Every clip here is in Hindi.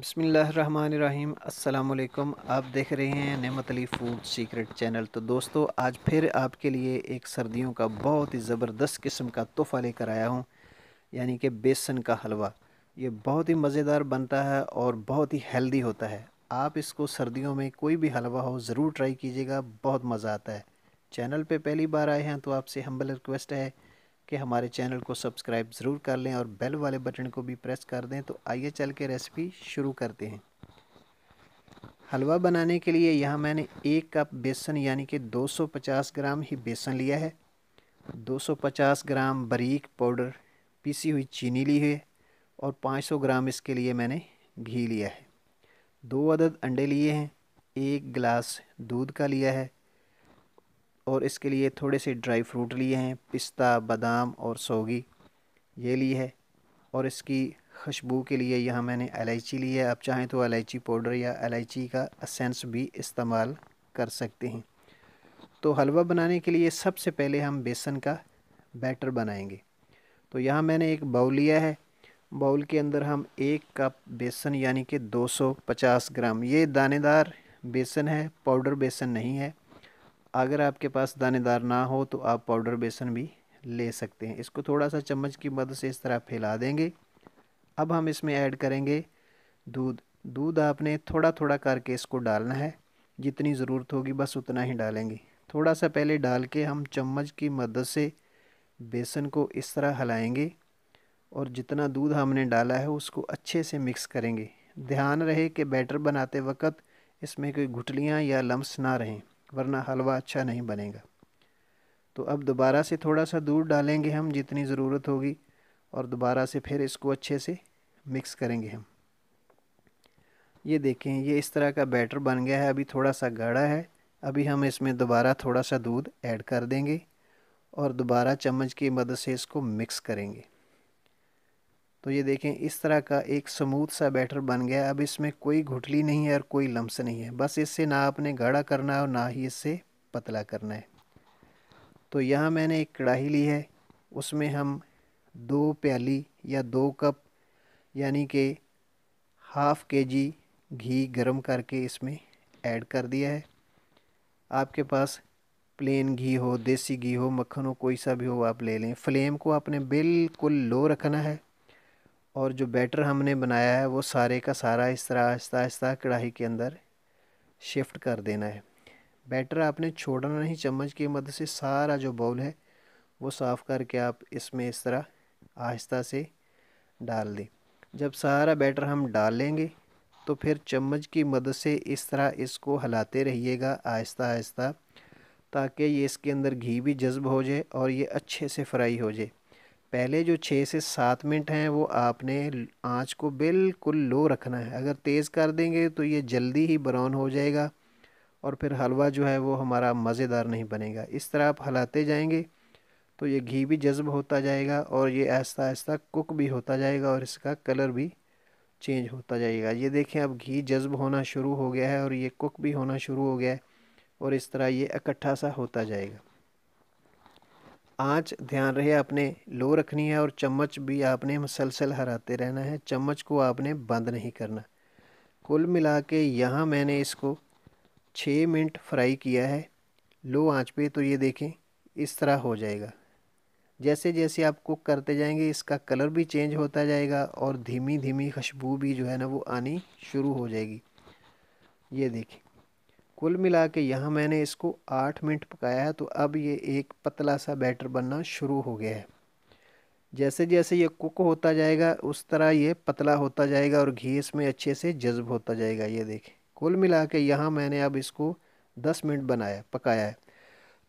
बसमीम् अल्लाम आप देख रहे हैं नेमत अली फूड सीक्रेट चैनल तो दोस्तों आज फिर आपके लिए एक सर्दियों का बहुत ही ज़बरदस्त किस्म का तोहफ़ा लेकर आया हूँ यानी कि बेसन का हलवा ये बहुत ही मज़ेदार बनता है और बहुत ही हेल्दी होता है आप इसको सर्दियों में कोई भी हलवा हो ज़रूर ट्राई कीजिएगा बहुत मज़ा आता है चैनल पर पहली बार आए हैं तो आपसे हम्बल रिक्वेस्ट है कि हमारे चैनल को सब्सक्राइब ज़रूर कर लें और बेल वाले बटन को भी प्रेस कर दें तो आइए चल के रेसिपी शुरू करते हैं हलवा बनाने के लिए यहाँ मैंने एक कप बेसन यानी कि 250 ग्राम ही बेसन लिया है 250 ग्राम बारीक पाउडर पीसी हुई चीनी ली है और 500 ग्राम इसके लिए मैंने घी लिया है दो अदद अंडे लिए हैं एक गिलास दूध का लिया है और इसके लिए थोड़े से ड्राई फ्रूट लिए हैं पिस्ता बादाम और सोगी ये ली है और इसकी खुशबू के लिए यहाँ मैंने इलायची ली है आप चाहें तो इलायची पाउडर या इलायची का असेंस भी इस्तेमाल कर सकते हैं तो हलवा बनाने के लिए सबसे पहले हम बेसन का बैटर बनाएंगे तो यहाँ मैंने एक बाउल लिया है बाउल के अंदर हम एक कप बेसन यानी कि 250 ग्राम ये दानेदार बेसन है पाउडर बेसन नहीं है अगर आपके पास दानेदार ना हो तो आप पाउडर बेसन भी ले सकते हैं इसको थोड़ा सा चम्मच की मदद से इस तरह फैला देंगे अब हम इसमें ऐड करेंगे दूध दूध आपने थोड़ा थोड़ा करके इसको डालना है जितनी ज़रूरत होगी बस उतना ही डालेंगे थोड़ा सा पहले डाल के हम चम्मच की मदद से बेसन को इस तरह हलाएंगे और जितना दूध हमने डाला है उसको अच्छे से मिक्स करेंगे ध्यान रहे कि बैटर बनाते वक्त इसमें कोई घुटलियाँ या लम्स ना रहें वरना हलवा अच्छा नहीं बनेगा तो अब दोबारा से थोड़ा सा दूध डालेंगे हम जितनी ज़रूरत होगी और दोबारा से फिर इसको अच्छे से मिक्स करेंगे हम ये देखें ये इस तरह का बैटर बन गया है अभी थोड़ा सा गाढ़ा है अभी हम इसमें दोबारा थोड़ा सा दूध ऐड कर देंगे और दोबारा चम्मच की मदद से इसको मिक्स करेंगे तो ये देखें इस तरह का एक स्मूथ सा बैटर बन गया अब इसमें कोई घुटली नहीं है और कोई लम्स नहीं है बस इससे ना आपने गाढ़ा करना है और ना ही इससे पतला करना है तो यहाँ मैंने एक कढ़ाई ली है उसमें हम दो प्याली या दो कप यानी कि हाफ़ के जी घी गरम करके इसमें ऐड कर दिया है आपके पास प्लेन घी हो देसी घी हो मक्खन हो कोई सा भी हो आप ले लें फ्लेम को आपने बिल्कुल लो रखना है और जो बैटर हमने बनाया है वो सारे का सारा इस तरह आहिस्ता आहिस्ता कढ़ाई के अंदर शिफ्ट कर देना है बैटर आपने छोड़ना नहीं चम्मच की मदद से सारा जो बाउल है वो साफ़ करके आप इसमें इस तरह आहिस्ता से डाल दें जब सारा बैटर हम डाल लेंगे तो फिर चम्मच की मदद से इस तरह इसको हिलाते रहिएगा आहिस्ता आहिस्ता ताकि ये इसके अंदर घी भी जज्ब हो जाए और ये अच्छे से फ्राई हो जाए पहले जो छः से सात मिनट हैं वो आपने आंच को बिल्कुल लो रखना है अगर तेज़ कर देंगे तो ये जल्दी ही ब्राउन हो जाएगा और फिर हलवा जो है वो हमारा मज़ेदार नहीं बनेगा इस तरह आप हलाते जाएंगे तो ये घी भी जज्ब होता जाएगा और ये आहिस्ता ऐसा कुक भी होता जाएगा और इसका कलर भी चेंज होता जाएगा ये देखें अब घी जज्ब होना शुरू हो गया है और ये कुक भी होना शुरू हो गया है और इस तरह ये इकट्ठा सा होता जाएगा आँच ध्यान रहे आपने लो रखनी है और चम्मच भी आपने मसलसल हराते रहना है चम्मच को आपने बंद नहीं करना कुल मिला के यहाँ मैंने इसको छः मिनट फ्राई किया है लो आंच पे तो ये देखें इस तरह हो जाएगा जैसे जैसे आप कुक करते जाएंगे इसका कलर भी चेंज होता जाएगा और धीमी धीमी खुशबू भी जो है ना वो आनी शुरू हो जाएगी ये देखें कुल मिला के यहाँ मैंने इसको आठ मिनट पकाया है तो अब ये एक पतला सा बैटर बनना शुरू हो गया है जैसे जैसे ये कुक होता जाएगा उस तरह ये पतला होता जाएगा और घी इसमें अच्छे से जज्ब होता जाएगा ये देखें कुल मिला के यहाँ मैंने अब इसको दस मिनट बनाया पकाया है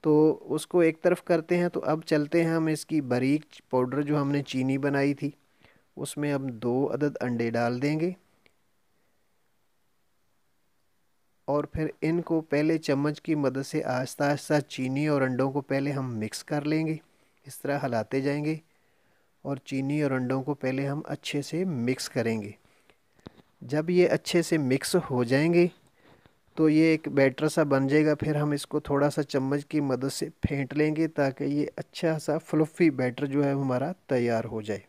तो उसको एक तरफ करते हैं तो अब चलते हैं हम इसकी बारीक पाउडर जो हमने चीनी बनाई थी उसमें हम दो अदद अंडे डाल देंगे और फिर इनको पहले चम्मच की मदद से आहिस्ता आहिस्ता चीनी और अंडों को पहले हम मिक्स कर लेंगे इस तरह हलाते जाएंगे और चीनी और अंडों को पहले हम अच्छे से मिक्स करेंगे जब ये अच्छे से मिक्स हो जाएंगे तो ये एक बैटर सा बन जाएगा फिर हम इसको थोड़ा सा चम्मच की मदद से फेंट लेंगे ताकि ये अच्छा सा फ्लफ़ी बैटर जो है हमारा तैयार हो जाए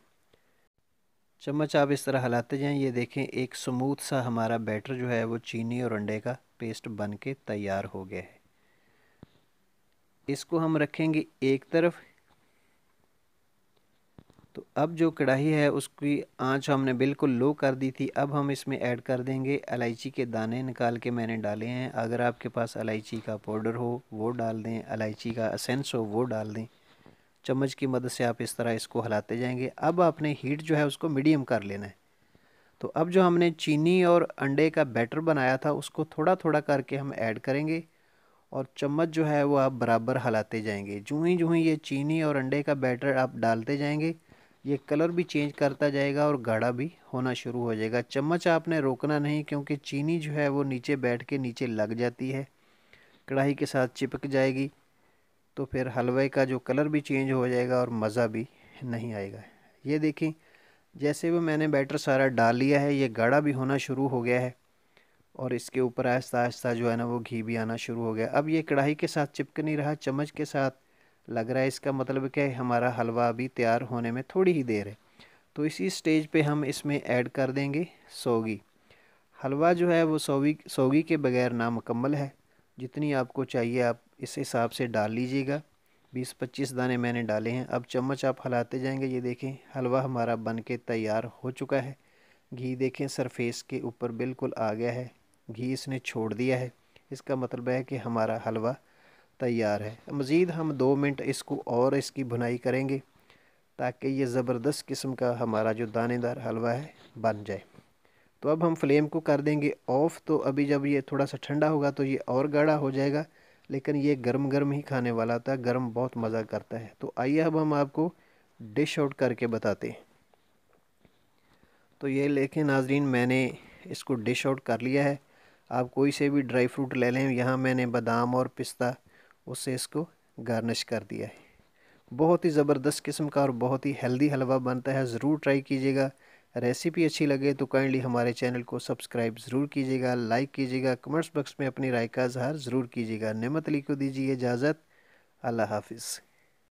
चम्मच आप इस तरह हलाते जाएं ये देखें एक स्मूथ सा हमारा बैटर जो है वो चीनी और अंडे का पेस्ट बन के तैयार हो गया है इसको हम रखेंगे एक तरफ तो अब जो कढ़ाई है उसकी आंच हमने बिल्कुल लो कर दी थी अब हम इसमें ऐड कर देंगे इलायची के दाने निकाल के मैंने डाले हैं अगर आपके पास इलायची का पाउडर हो वो डाल दें इलायची का असेंस हो वो डाल दें चम्मच की मदद से आप इस तरह इसको हिलाते जाएंगे अब आपने हीट जो है उसको मीडियम कर लेना है तो अब जो हमने चीनी और अंडे का बैटर बनाया था उसको थोड़ा थोड़ा करके हम ऐड करेंगे और चम्मच जो है वो आप बराबर हलाते जाएंगे जूँ ही जूँ ही ये चीनी और अंडे का बैटर आप डालते जाएंगे ये कलर भी चेंज करता जाएगा और गाढ़ा भी होना शुरू हो जाएगा चम्मच आपने रोकना नहीं क्योंकि चीनी जो है वो नीचे बैठ के नीचे लग जाती है कढ़ाई के साथ चिपक जाएगी तो फिर हलवे का जो कलर भी चेंज हो जाएगा और मज़ा भी नहीं आएगा ये देखें जैसे वो मैंने बैटर सारा डाल लिया है ये गाढ़ा भी होना शुरू हो गया है और इसके ऊपर आहिस्ता आहिस्ता जो है ना वो घी भी आना शुरू हो गया अब ये कढ़ाई के साथ चिपक नहीं रहा चम्मच के साथ लग रहा है इसका मतलब क्या है हमारा हलवा अभी तैयार होने में थोड़ी ही देर है तो इसी स्टेज पे हम इसमें ऐड कर देंगे सोगी हलवा जो है वो सोगी सोगी के बगैर नामुकम्मल है जितनी आपको चाहिए आप इस हिसाब से डाल लीजिएगा बीस पच्चीस दाने मैंने डाले हैं अब चम्मच आप हलाते जाएंगे ये देखें हलवा हमारा बन के तैयार हो चुका है घी देखें सरफेस के ऊपर बिल्कुल आ गया है घी इसने छोड़ दिया है इसका मतलब है कि हमारा हलवा तैयार है मज़ीद हम दो मिनट इसको और इसकी भुनाई करेंगे ताकि ये ज़बरदस्त किस्म का हमारा जो दानेदार हलवा है बन जाए तो अब हम फ्लेम को कर देंगे ऑफ़ तो अभी जब ये थोड़ा सा ठंडा होगा तो ये और गाढ़ा हो जाएगा लेकिन ये गर्म गर्म ही खाने वाला था गर्म बहुत मज़ा करता है तो आइए अब हम आपको डिश आउट करके बताते हैं तो ये लेके नाजरीन मैंने इसको डिश आउट कर लिया है आप कोई से भी ड्राई फ्रूट ले लें यहाँ मैंने बादाम और पिस्ता उससे इसको गार्निश कर दिया है बहुत ही ज़बरदस्त किस्म का और बहुत ही हेल्दी हलवा बनता है ज़रूर ट्राई कीजिएगा रेसिपी अच्छी लगे तो काइंडली हमारे चैनल को सब्सक्राइब ज़रूर कीजिएगा लाइक कीजिएगा कमेंट्स बॉक्स में अपनी राय का इजहार ज़रूर कीजिएगा नेमत अली को दीजिए इजाज़त अल्लाह हाफिज़